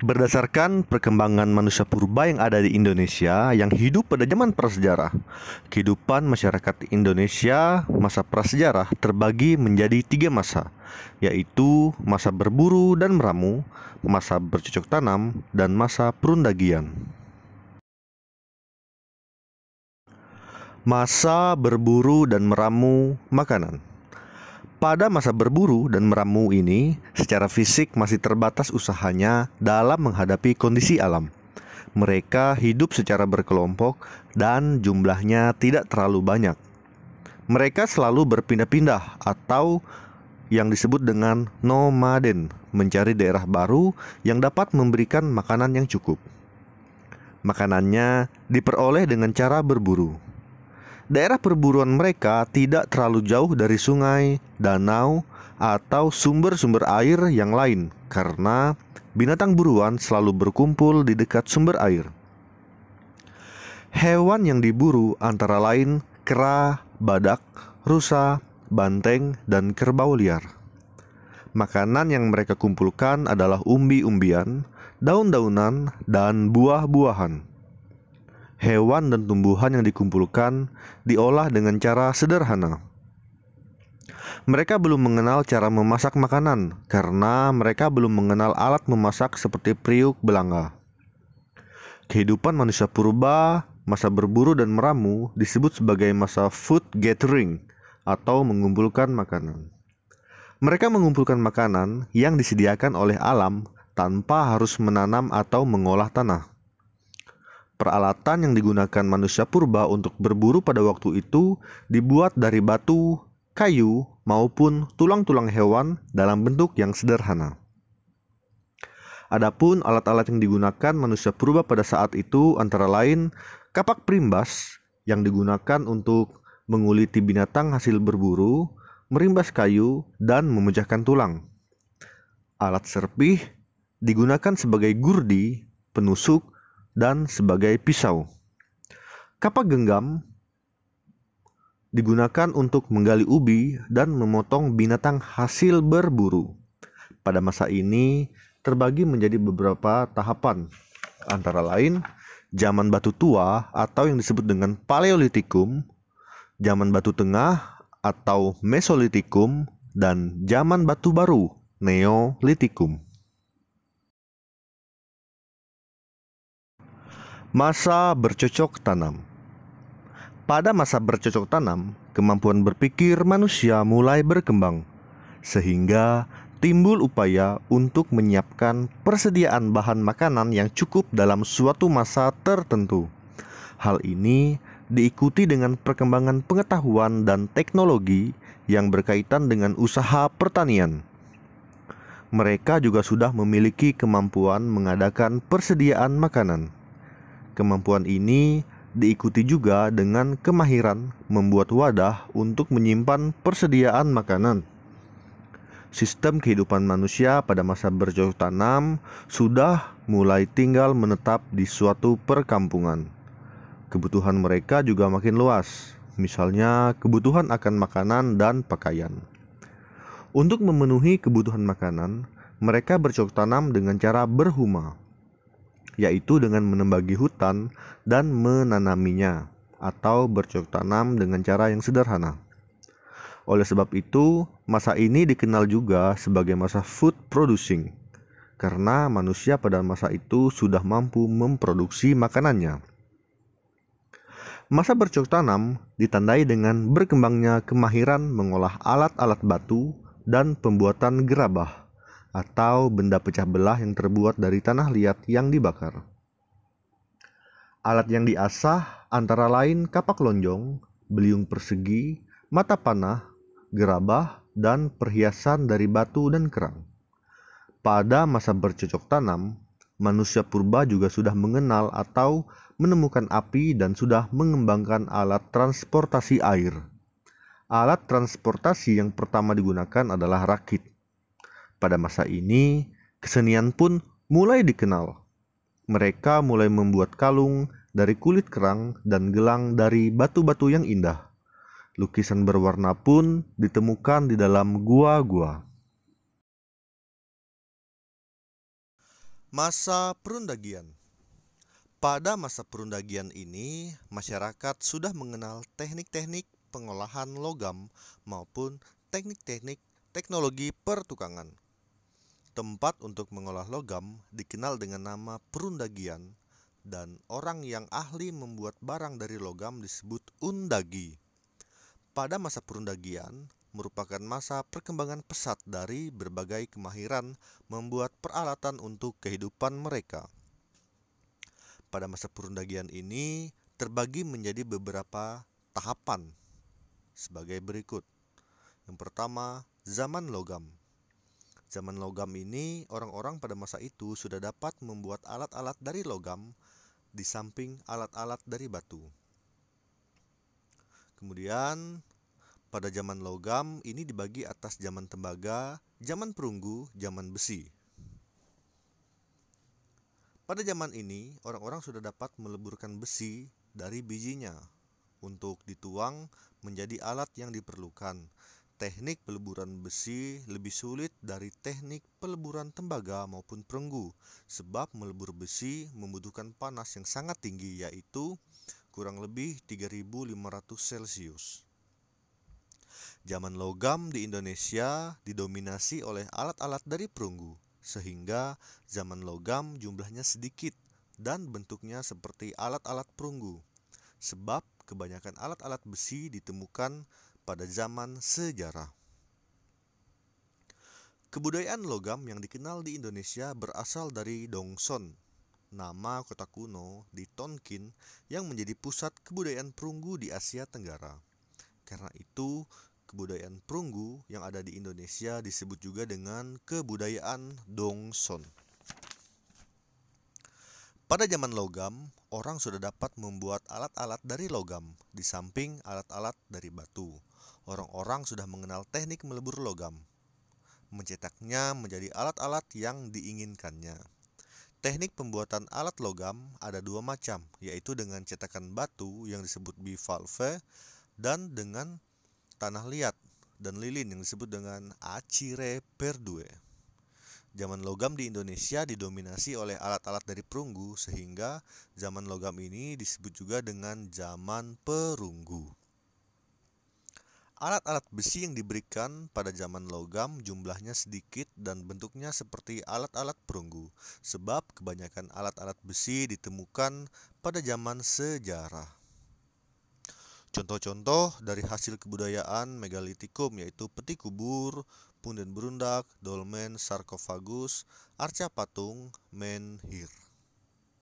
Berdasarkan perkembangan manusia purba yang ada di Indonesia yang hidup pada zaman prasejarah, kehidupan masyarakat Indonesia masa prasejarah terbagi menjadi tiga masa, yaitu masa berburu dan meramu, masa bercocok tanam, dan masa perundagian. Masa berburu dan meramu makanan. Pada masa berburu dan meramu ini, secara fisik masih terbatas usahanya dalam menghadapi kondisi alam. Mereka hidup secara berkelompok dan jumlahnya tidak terlalu banyak. Mereka selalu berpindah-pindah atau yang disebut dengan nomaden, mencari daerah baru yang dapat memberikan makanan yang cukup. Makanannya diperoleh dengan cara berburu. Daerah perburuan mereka tidak terlalu jauh dari sungai, danau, atau sumber-sumber air yang lain karena binatang buruan selalu berkumpul di dekat sumber air. Hewan yang diburu antara lain kera, badak, rusa, banteng, dan kerbau liar. Makanan yang mereka kumpulkan adalah umbi-umbian, daun-daunan, dan buah-buahan hewan dan tumbuhan yang dikumpulkan diolah dengan cara sederhana. Mereka belum mengenal cara memasak makanan karena mereka belum mengenal alat memasak seperti priuk belanga. Kehidupan manusia purba, masa berburu dan meramu disebut sebagai masa food gathering atau mengumpulkan makanan. Mereka mengumpulkan makanan yang disediakan oleh alam tanpa harus menanam atau mengolah tanah. Peralatan yang digunakan manusia purba untuk berburu pada waktu itu dibuat dari batu, kayu, maupun tulang-tulang hewan dalam bentuk yang sederhana. Adapun alat-alat yang digunakan manusia purba pada saat itu antara lain kapak primbas yang digunakan untuk menguliti binatang hasil berburu, merimbas kayu, dan memecahkan tulang. Alat serpih digunakan sebagai gurdi, penusuk, dan sebagai pisau. Kapak genggam digunakan untuk menggali ubi dan memotong binatang hasil berburu. Pada masa ini terbagi menjadi beberapa tahapan, antara lain zaman batu tua atau yang disebut dengan paleolitikum, zaman batu tengah atau mesolitikum, dan zaman batu baru neolitikum. Masa bercocok tanam. Pada masa bercocok tanam, kemampuan berpikir manusia mulai berkembang, sehingga timbul upaya untuk menyiapkan persediaan bahan makanan yang cukup dalam suatu masa tertentu. Hal ini diikuti dengan perkembangan pengetahuan dan teknologi yang berkaitan dengan usaha pertanian mereka juga sudah memiliki kemampuan mengadakan persediaan makanan. Kemampuan ini diikuti juga dengan kemahiran membuat wadah untuk menyimpan persediaan makanan. Sistem kehidupan manusia pada masa bercocok tanam sudah mulai tinggal menetap di suatu perkampungan. Kebutuhan mereka juga makin luas, misalnya kebutuhan akan makanan dan pakaian. Untuk memenuhi kebutuhan makanan, mereka bercocok tanam dengan cara berhuma, yaitu dengan menembagi hutan dan menanaminya atau bercocok tanam dengan cara yang sederhana. Oleh sebab itu, masa ini dikenal juga sebagai masa food producing karena manusia pada masa itu sudah mampu memproduksi makanannya. Masa bercocok tanam ditandai dengan berkembangnya kemahiran mengolah alat-alat batu dan pembuatan gerabah atau benda pecah belah yang terbuat dari tanah liat yang dibakar. Alat yang diasah antara lain kapak lonjong, beliung persegi, mata panah, gerabah, dan perhiasan dari batu dan kerang. Pada masa bercocok tanam, manusia purba juga sudah mengenal atau menemukan api dan sudah mengembangkan alat transportasi air. Alat transportasi yang pertama digunakan adalah rakit. Pada masa ini, kesenian pun mulai dikenal. Mereka mulai membuat kalung dari kulit kerang dan gelang dari batu-batu yang indah. Lukisan berwarna pun ditemukan di dalam gua-gua. Masa Perundagian Pada masa Perundagian ini, masyarakat sudah mengenal teknik-teknik pengolahan logam maupun teknik-teknik teknologi pertukangan Tempat untuk mengolah logam dikenal dengan nama perundagian dan orang yang ahli membuat barang dari logam disebut undagi. Pada masa perundagian merupakan masa perkembangan pesat dari berbagai kemahiran membuat peralatan untuk kehidupan mereka. Pada masa perundagian ini terbagi menjadi beberapa tahapan sebagai berikut. Yang pertama, zaman logam Zaman logam ini, orang-orang pada masa itu sudah dapat membuat alat-alat dari logam di samping alat-alat dari batu. Kemudian, pada zaman logam ini dibagi atas zaman tembaga, zaman perunggu, zaman besi. Pada zaman ini, orang-orang sudah dapat meleburkan besi dari bijinya untuk dituang menjadi alat yang diperlukan, teknik peleburan besi lebih sulit dari teknik peleburan tembaga maupun perunggu, sebab melebur besi membutuhkan panas yang sangat tinggi, yaitu kurang lebih 3500 Celcius. Zaman logam di Indonesia didominasi oleh alat-alat dari perunggu, sehingga zaman logam jumlahnya sedikit dan bentuknya seperti alat-alat perunggu. Sebab kebanyakan alat-alat besi ditemukan pada zaman sejarah. Kebudayaan logam yang dikenal di Indonesia berasal dari Dongson, nama kota kuno di Tonkin yang menjadi pusat kebudayaan perunggu di Asia Tenggara. Karena itu, kebudayaan perunggu yang ada di Indonesia disebut juga dengan kebudayaan Dongson. Pada zaman logam, orang sudah dapat membuat alat-alat dari logam, di samping alat-alat dari batu orang-orang sudah mengenal teknik melebur logam, mencetaknya menjadi alat-alat yang diinginkannya. Teknik pembuatan alat logam ada dua macam, yaitu dengan cetakan batu yang disebut bivalve dan dengan tanah liat dan lilin yang disebut dengan acire perdue. Zaman logam di Indonesia didominasi oleh alat-alat dari perunggu sehingga zaman logam ini disebut juga dengan zaman perunggu. Alat-alat besi yang diberikan pada zaman logam jumlahnya sedikit dan bentuknya seperti alat-alat perunggu, sebab kebanyakan alat-alat besi ditemukan pada zaman sejarah. Contoh-contoh dari hasil kebudayaan megalitikum yaitu peti kubur, punden berundak, dolmen, sarkofagus, arca patung, menhir.